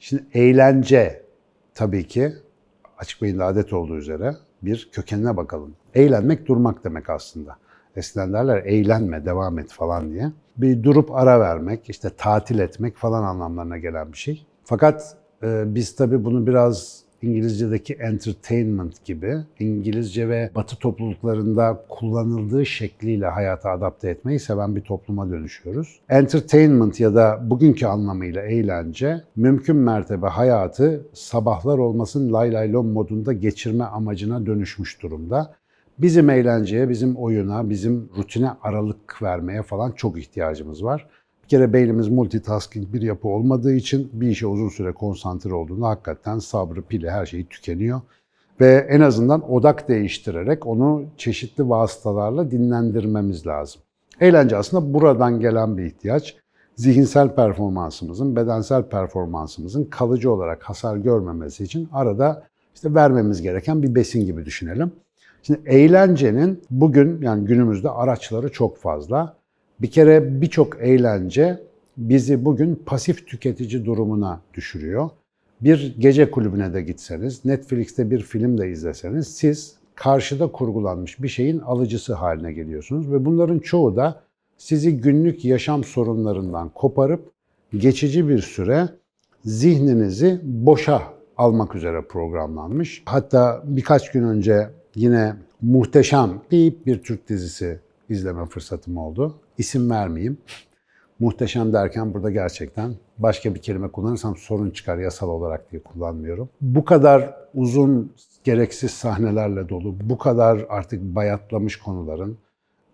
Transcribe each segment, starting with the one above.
Şimdi eğlence tabii ki açık beyinli adet olduğu üzere bir kökenine bakalım. Eğlenmek durmak demek aslında. Eskiden derler eğlenme, devam et falan diye. Bir durup ara vermek, işte tatil etmek falan anlamlarına gelen bir şey. Fakat e, biz tabii bunu biraz İngilizce'deki entertainment gibi İngilizce ve Batı topluluklarında kullanıldığı şekliyle hayata adapte etmeyi seven bir topluma dönüşüyoruz. Entertainment ya da bugünkü anlamıyla eğlence mümkün mertebe hayatı sabahlar olmasın lay lay lom modunda geçirme amacına dönüşmüş durumda. Bizim eğlenceye, bizim oyuna, bizim rutine aralık vermeye falan çok ihtiyacımız var. Bir kere beynimiz multitasking bir yapı olmadığı için bir işe uzun süre konsantre olduğunda hakikaten sabrı, pili, her şeyi tükeniyor. Ve en azından odak değiştirerek onu çeşitli vasıtalarla dinlendirmemiz lazım. Eğlence aslında buradan gelen bir ihtiyaç. Zihinsel performansımızın, bedensel performansımızın kalıcı olarak hasar görmemesi için arada işte vermemiz gereken bir besin gibi düşünelim. Şimdi eğlencenin bugün yani günümüzde araçları çok fazla. Bir kere birçok eğlence bizi bugün pasif tüketici durumuna düşürüyor. Bir gece kulübüne de gitseniz, Netflix'te bir film de izleseniz siz karşıda kurgulanmış bir şeyin alıcısı haline geliyorsunuz ve bunların çoğu da sizi günlük yaşam sorunlarından koparıp geçici bir süre zihninizi boşa almak üzere programlanmış. Hatta birkaç gün önce yine muhteşem deyip bir Türk dizisi izleme fırsatım oldu. İsim vermeyeyim. Muhteşem derken burada gerçekten başka bir kelime kullanırsam sorun çıkar yasal olarak diye kullanmıyorum. Bu kadar uzun gereksiz sahnelerle dolu, bu kadar artık bayatlamış konuların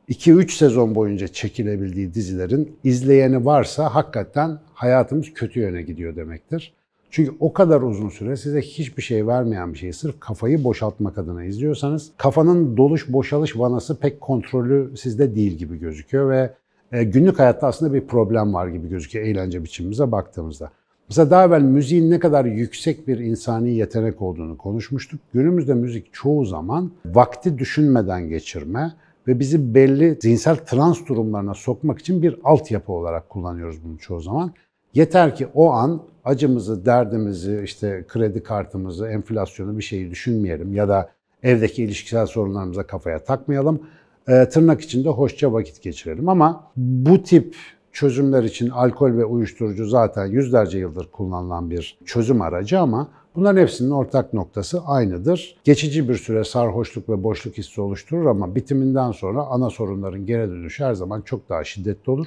2-3 sezon boyunca çekilebildiği dizilerin izleyeni varsa hakikaten hayatımız kötü yöne gidiyor demektir. Çünkü o kadar uzun süre size hiçbir şey vermeyen bir şeyi sırf kafayı boşaltmak adına izliyorsanız kafanın doluş boşalış vanası pek kontrolü sizde değil gibi gözüküyor ve e, günlük hayatta aslında bir problem var gibi gözüküyor eğlence biçimimize baktığımızda. Mesela daha evvel müziğin ne kadar yüksek bir insani yetenek olduğunu konuşmuştuk. Günümüzde müzik çoğu zaman vakti düşünmeden geçirme ve bizi belli zihinsel trans durumlarına sokmak için bir altyapı olarak kullanıyoruz bunu çoğu zaman. Yeter ki o an acımızı, derdimizi, işte kredi kartımızı, enflasyonu bir şeyi düşünmeyelim ya da evdeki ilişkisel sorunlarımıza kafaya takmayalım. E, tırnak içinde hoşça vakit geçirelim ama bu tip çözümler için alkol ve uyuşturucu zaten yüzlerce yıldır kullanılan bir çözüm aracı ama bunların hepsinin ortak noktası aynıdır. Geçici bir süre sarhoşluk ve boşluk hissi oluşturur ama bitiminden sonra ana sorunların geri dönüşü her zaman çok daha şiddetli olur.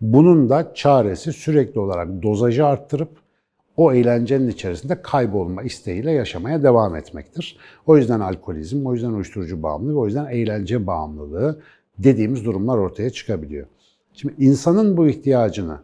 Bunun da çaresi sürekli olarak dozajı arttırıp o eğlencenin içerisinde kaybolma isteğiyle yaşamaya devam etmektir. O yüzden alkolizm, o yüzden uyuşturucu bağımlılığı, o yüzden eğlence bağımlılığı dediğimiz durumlar ortaya çıkabiliyor. Şimdi insanın bu ihtiyacını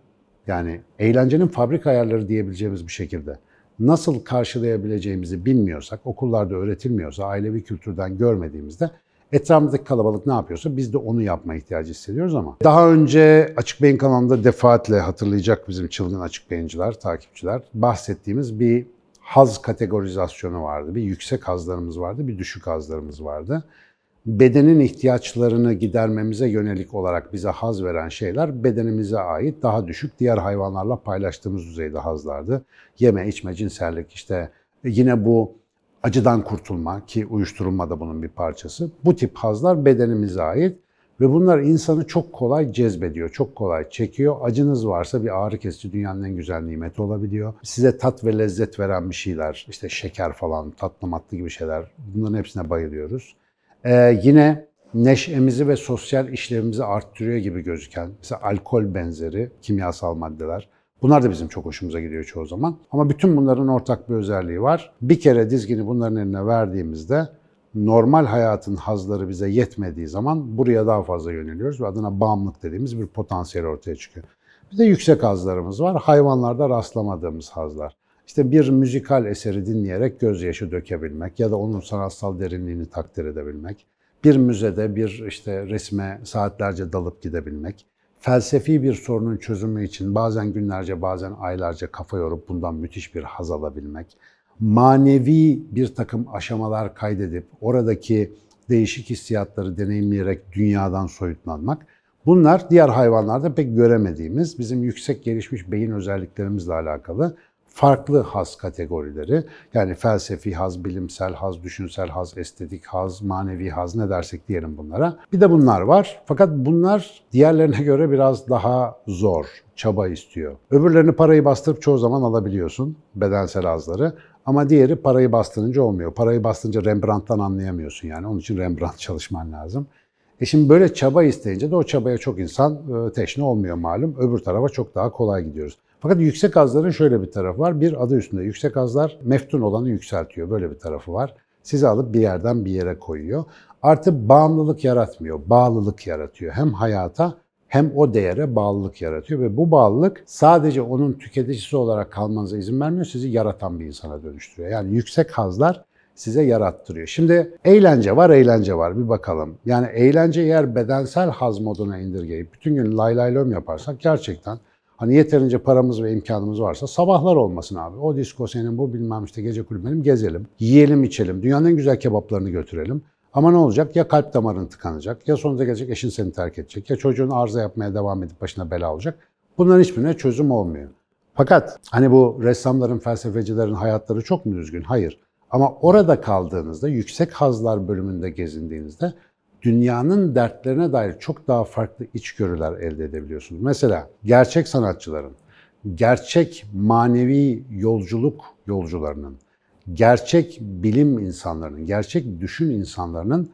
yani eğlencenin fabrika ayarları diyebileceğimiz bir şekilde nasıl karşılayabileceğimizi bilmiyorsak, okullarda öğretilmiyorsa, ailevi kültürden görmediğimizde Etrafımızdaki kalabalık ne yapıyorsa biz de onu yapma ihtiyacı hissediyoruz ama. Daha önce Açık Beyin kanalında defaatle hatırlayacak bizim çılgın Açık Beyinciler, takipçiler bahsettiğimiz bir haz kategorizasyonu vardı. Bir yüksek hazlarımız vardı, bir düşük hazlarımız vardı. Bedenin ihtiyaçlarını gidermemize yönelik olarak bize haz veren şeyler bedenimize ait daha düşük diğer hayvanlarla paylaştığımız düzeyde hazlardı. Yeme, içme, cinsellik işte yine bu acıdan kurtulma ki uyuşturulma da bunun bir parçası. Bu tip hazlar bedenimize ait ve bunlar insanı çok kolay cezbediyor, çok kolay çekiyor. Acınız varsa bir ağrı kesici dünyanın en güzel nimeti olabiliyor. Size tat ve lezzet veren bir şeyler, işte şeker falan, tatlı matlı gibi şeyler bunların hepsine bayılıyoruz. Ee, yine neşemizi ve sosyal işlevimizi arttırıyor gibi gözüken mesela alkol benzeri kimyasal maddeler Bunlar da bizim çok hoşumuza gidiyor çoğu zaman. Ama bütün bunların ortak bir özelliği var. Bir kere dizgini bunların eline verdiğimizde normal hayatın hazları bize yetmediği zaman buraya daha fazla yöneliyoruz ve adına bağımlılık dediğimiz bir potansiyel ortaya çıkıyor. Bir de yüksek hazlarımız var. Hayvanlarda rastlamadığımız hazlar. İşte bir müzikal eseri dinleyerek gözyaşı dökebilmek ya da onun sanatsal derinliğini takdir edebilmek. Bir müzede bir işte resme saatlerce dalıp gidebilmek felsefi bir sorunun çözümü için bazen günlerce bazen aylarca kafa yorup bundan müthiş bir haz alabilmek, manevi bir takım aşamalar kaydedip oradaki değişik hissiyatları deneyimleyerek dünyadan soyutlanmak, bunlar diğer hayvanlarda pek göremediğimiz bizim yüksek gelişmiş beyin özelliklerimizle alakalı farklı haz kategorileri yani felsefi haz, bilimsel haz, düşünsel haz, estetik haz, manevi haz ne dersek diyelim bunlara. Bir de bunlar var. Fakat bunlar diğerlerine göre biraz daha zor, çaba istiyor. Öbürlerini parayı bastırıp çoğu zaman alabiliyorsun bedensel hazları. Ama diğeri parayı bastırınca olmuyor. Parayı bastırınca Rembrandt'tan anlayamıyorsun yani. Onun için Rembrandt çalışman lazım. E şimdi böyle çaba isteyince de o çabaya çok insan e, teşne olmuyor malum. Öbür tarafa çok daha kolay gidiyoruz. Fakat yüksek hazların şöyle bir tarafı var. Bir adı üstünde yüksek hazlar meftun olanı yükseltiyor. Böyle bir tarafı var. Sizi alıp bir yerden bir yere koyuyor. Artı bağımlılık yaratmıyor, bağlılık yaratıyor. Hem hayata hem o değere bağlılık yaratıyor ve bu bağlılık sadece onun tüketicisi olarak kalmanıza izin vermiyor, sizi yaratan bir insana dönüştürüyor. Yani yüksek hazlar size yarattırıyor. Şimdi eğlence var, eğlence var. Bir bakalım. Yani eğlence yer bedensel haz moduna indirgeyip bütün gün lay lay lom yaparsak gerçekten Hani yeterince paramız ve imkanımız varsa sabahlar olmasın abi. O disko senin bu bilmem işte gece kulübelim gezelim, yiyelim içelim, dünyanın en güzel kebaplarını götürelim. Ama ne olacak? Ya kalp damarın tıkanacak, ya sonunda gelecek eşin seni terk edecek, ya çocuğun arıza yapmaya devam edip başına bela olacak. Bunların hiçbirine çözüm olmuyor. Fakat hani bu ressamların, felsefecilerin hayatları çok mu düzgün? Hayır. Ama orada kaldığınızda, yüksek hazlar bölümünde gezindiğinizde dünyanın dertlerine dair çok daha farklı içgörüler elde edebiliyorsunuz. Mesela gerçek sanatçıların, gerçek manevi yolculuk yolcularının, gerçek bilim insanlarının, gerçek düşün insanlarının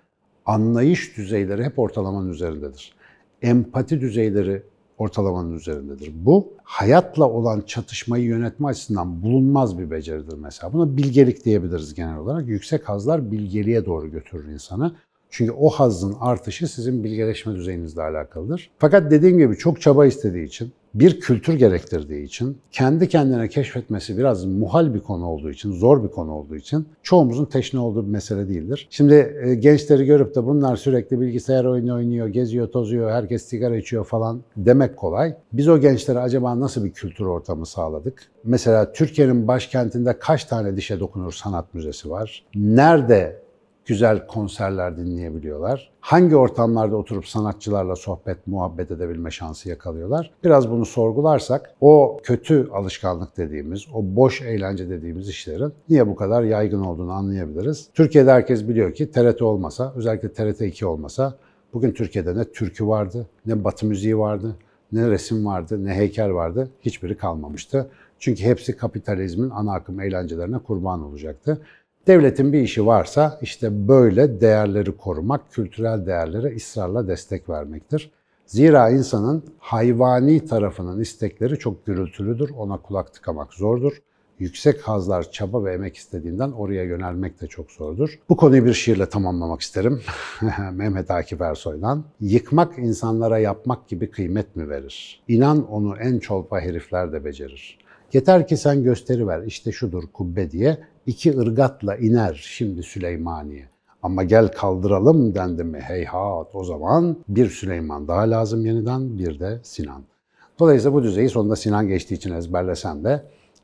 anlayış düzeyleri hep ortalamanın üzerindedir. Empati düzeyleri ortalamanın üzerindedir. Bu hayatla olan çatışmayı yönetme açısından bulunmaz bir beceridir mesela. Buna bilgelik diyebiliriz genel olarak. Yüksek hazlar bilgeliğe doğru götürür insanı. Çünkü o hazın artışı sizin bilgeleşme düzeyinizle alakalıdır. Fakat dediğim gibi çok çaba istediği için, bir kültür gerektirdiği için, kendi kendine keşfetmesi biraz muhal bir konu olduğu için, zor bir konu olduğu için çoğumuzun teşne olduğu bir mesele değildir. Şimdi e, gençleri görüp de bunlar sürekli bilgisayar oyunu oynuyor, geziyor, tozuyor, herkes sigara içiyor falan demek kolay. Biz o gençlere acaba nasıl bir kültür ortamı sağladık? Mesela Türkiye'nin başkentinde kaç tane dişe dokunur sanat müzesi var? Nerede güzel konserler dinleyebiliyorlar. Hangi ortamlarda oturup sanatçılarla sohbet, muhabbet edebilme şansı yakalıyorlar? Biraz bunu sorgularsak o kötü alışkanlık dediğimiz, o boş eğlence dediğimiz işlerin niye bu kadar yaygın olduğunu anlayabiliriz. Türkiye'de herkes biliyor ki TRT olmasa, özellikle TRT 2 olmasa bugün Türkiye'de ne türkü vardı, ne batı müziği vardı, ne resim vardı, ne heykel vardı. Hiçbiri kalmamıştı. Çünkü hepsi kapitalizmin ana akım eğlencelerine kurban olacaktı. Devletin bir işi varsa işte böyle değerleri korumak, kültürel değerlere ısrarla destek vermektir. Zira insanın hayvani tarafının istekleri çok gürültülüdür, ona kulak tıkamak zordur. Yüksek hazlar çaba ve emek istediğinden oraya yönelmek de çok zordur. Bu konuyu bir şiirle tamamlamak isterim. Mehmet Akif Ersoy'dan. Yıkmak insanlara yapmak gibi kıymet mi verir? İnan onu en çolpa herifler de becerir. Yeter ki sen gösteri ver İşte şudur kubbe diye. iki ırgatla iner şimdi Süleymaniye. Ama gel kaldıralım dendi mi heyhat o zaman bir Süleyman daha lazım yeniden bir de Sinan. Dolayısıyla bu düzeyi sonunda Sinan geçtiği için ezberlesen de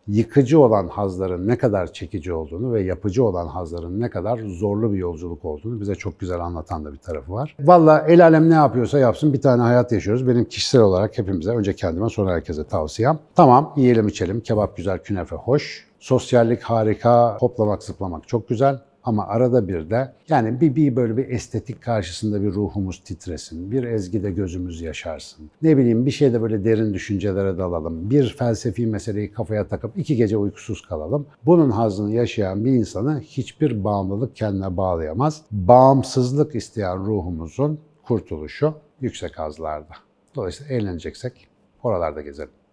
yıkıcı olan hazların ne kadar çekici olduğunu ve yapıcı olan hazların ne kadar zorlu bir yolculuk olduğunu bize çok güzel anlatan da bir tarafı var. Valla el alem ne yapıyorsa yapsın bir tane hayat yaşıyoruz. Benim kişisel olarak hepimize önce kendime sonra herkese tavsiyem. Tamam yiyelim içelim kebap güzel künefe hoş. Sosyallik harika, hoplamak zıplamak çok güzel. Ama arada bir de yani bir, bir böyle bir estetik karşısında bir ruhumuz titresin. Bir ezgide gözümüz yaşarsın. Ne bileyim bir şeyde böyle derin düşüncelere dalalım. Bir felsefi meseleyi kafaya takıp iki gece uykusuz kalalım. Bunun hazını yaşayan bir insanı hiçbir bağımlılık kendine bağlayamaz. Bağımsızlık isteyen ruhumuzun kurtuluşu yüksek hazlarda. Dolayısıyla eğleneceksek oralarda gezelim.